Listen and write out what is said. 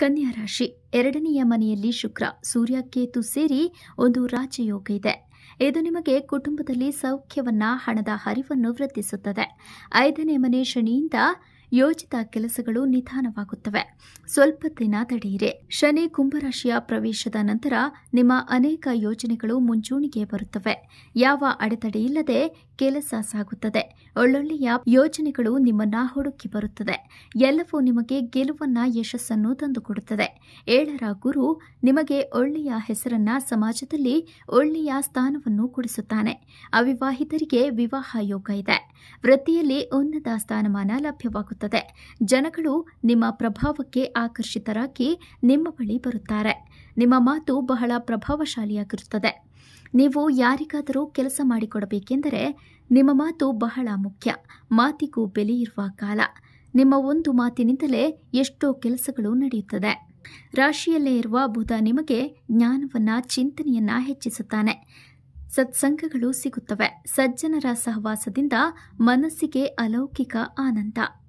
ಕನ್ಯಾ ರಾಶಿ ಎರಡನೆಯ ಮನೆಯಲ್ಲಿ ಶುಕ್ರ ಸೂರ್ಯ ಕೇತು ಸೇರಿ ಒಂದು ರಾಜಯೋಗ ಇದೆ ಇದು ನಿಮಗೆ ಕುಟುಂಬದಲ್ಲಿ ಸೌಖ್ಯವನ್ನ ಹಣದ ಹರಿವನ್ನು ವೃದ್ಧಿಸುತ್ತದೆ ಐದನೇ ಮನೆ ಶನಿಯಿಂದ ಯೋಜಿತ ಕೆಲಸಗಳು ನಿಧಾನವಾಗುತ್ತವೆ ಸ್ವಲ್ಪ ದಿನ ತಡೆಯಿರಿ ಶನಿ ಕುಂಭರಾಶಿಯ ಪ್ರವೇಶದ ನಂತರ ನಿಮ್ಮ ಅನೇಕ ಯೋಜನೆಗಳು ಮುಂಚೂಣಿಗೆ ಬರುತ್ತವೆ ಯಾವ ಅಡೆತಡೆಯಿಲ್ಲದೆ ಕೆಲಸ ಸಾಗುತ್ತದೆ ಒಳ್ಳೊಳ್ಳೆಯ ಯೋಜನೆಗಳು ನಿಮ್ಮನ್ನ ಹುಡುಕಿ ಬರುತ್ತದೆ ಎಲ್ಲವೂ ನಿಮಗೆ ಗೆಲುವನ್ನ ಯಶಸ್ಸನ್ನು ತಂದುಕೊಡುತ್ತದೆ ಏಳರ ಗುರು ನಿಮಗೆ ಒಳ್ಳೆಯ ಹೆಸರನ್ನ ಸಮಾಜದಲ್ಲಿ ಒಳ್ಳೆಯ ಸ್ಥಾನವನ್ನು ಕೊಡಿಸುತ್ತಾನೆ ಅವಿವಾಹಿತರಿಗೆ ವಿವಾಹ ಯೋಗ ಇದೆ ವೃತ್ತಿಯಲ್ಲಿ ಉನ್ನತ ಸ್ಥಾನಮಾನ ಲಭ್ಯವಾಗುತ್ತದೆ ಜನಗಳು ನಿಮ್ಮ ಪ್ರಭಾವಕ್ಕೆ ಆಕರ್ಷಿತರಾಗಿ ನಿಮ್ಮ ಬಳಿ ಬರುತ್ತಾರೆ ನಿಮ್ಮ ಮಾತು ಬಹಳ ಪ್ರಭಾವಶಾಲಿಯಾಗಿರುತ್ತದೆ ನೀವು ಯಾರಿಗಾದರೂ ಕೆಲಸ ಮಾಡಿಕೊಡಬೇಕೆಂದರೆ ನಿಮ್ಮ ಮಾತು ಬಹಳ ಮುಖ್ಯ ಮಾತಿಗೂ ಬೆಲೆಯಿರುವ ಕಾಲ ನಿಮ್ಮ ಒಂದು ಮಾತಿನಿಂದಲೇ ಎಷ್ಟೋ ಕೆಲಸಗಳು ನಡೆಯುತ್ತದೆ ರಾಶಿಯಲ್ಲೇ ಇರುವ ಬುಧ ನಿಮಗೆ ಜ್ಞಾನವನ್ನ ಚಿಂತನೆಯನ್ನ ಹೆಚ್ಚಿಸುತ್ತಾನೆ ಸತ್ಸಂಗಗಳು ಸಿಗುತ್ತವೆ ಸಜ್ಜನರ ಸಹವಾಸದಿಂದ ಮನಸ್ಸಿಗೆ ಅಲೌಕಿಕ ಆನಂದ